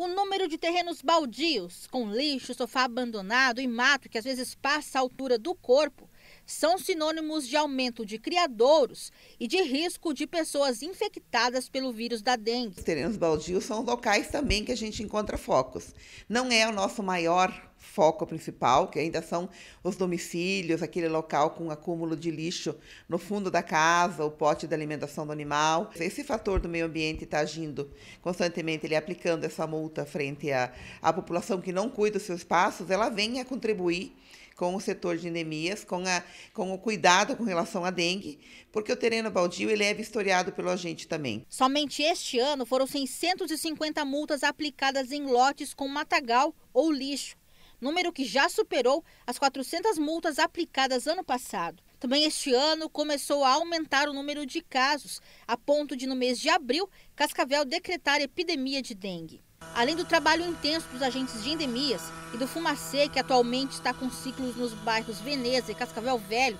O número de terrenos baldios, com lixo, sofá abandonado e mato que às vezes passa a altura do corpo, são sinônimos de aumento de criadouros e de risco de pessoas infectadas pelo vírus da dengue. Os terrenos baldios são locais também que a gente encontra focos. Não é o nosso maior foco principal, que ainda são os domicílios, aquele local com acúmulo de lixo no fundo da casa, o pote da alimentação do animal. Esse fator do meio ambiente está agindo constantemente, ele aplicando essa multa frente à, à população que não cuida dos seus espaços, ela vem a contribuir com o setor de endemias, com, a, com o cuidado com relação à dengue, porque o terreno baldio ele é vistoriado pelo agente também. Somente este ano foram 650 multas aplicadas em lotes com matagal ou lixo, número que já superou as 400 multas aplicadas ano passado. Também este ano começou a aumentar o número de casos, a ponto de, no mês de abril, Cascavel decretar epidemia de dengue. Além do trabalho intenso dos agentes de endemias e do Fumacê, que atualmente está com ciclos nos bairros Veneza e Cascavel Velho,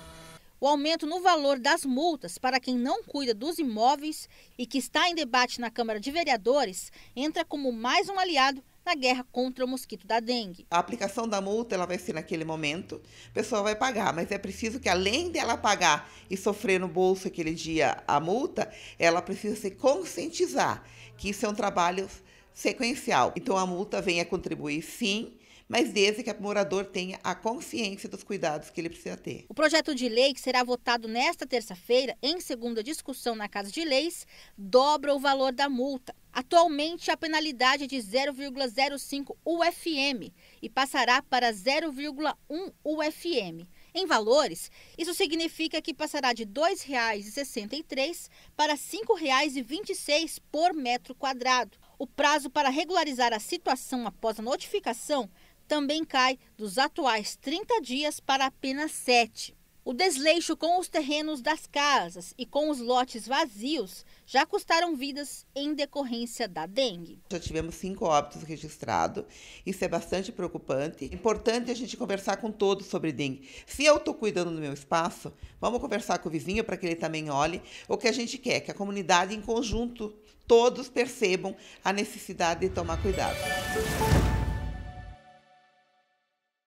o aumento no valor das multas para quem não cuida dos imóveis e que está em debate na Câmara de Vereadores entra como mais um aliado na guerra contra o mosquito da dengue. A aplicação da multa ela vai ser naquele momento, a pessoa vai pagar, mas é preciso que além dela pagar e sofrer no bolso aquele dia a multa, ela precisa se conscientizar que isso é um trabalho sequencial. Então a multa vem a contribuir sim mas desde que o morador tenha a consciência dos cuidados que ele precisa ter. O projeto de lei que será votado nesta terça-feira, em segunda discussão na Casa de Leis, dobra o valor da multa. Atualmente, a penalidade é de 0,05 UFM e passará para 0,1 UFM. Em valores, isso significa que passará de R$ 2,63 para R$ 5,26 por metro quadrado. O prazo para regularizar a situação após a notificação também cai dos atuais 30 dias para apenas 7. O desleixo com os terrenos das casas e com os lotes vazios já custaram vidas em decorrência da dengue. Já tivemos cinco óbitos registrados, isso é bastante preocupante. É importante a gente conversar com todos sobre dengue. Se eu estou cuidando do meu espaço, vamos conversar com o vizinho para que ele também olhe. O que a gente quer que a comunidade em conjunto, todos percebam a necessidade de tomar cuidado.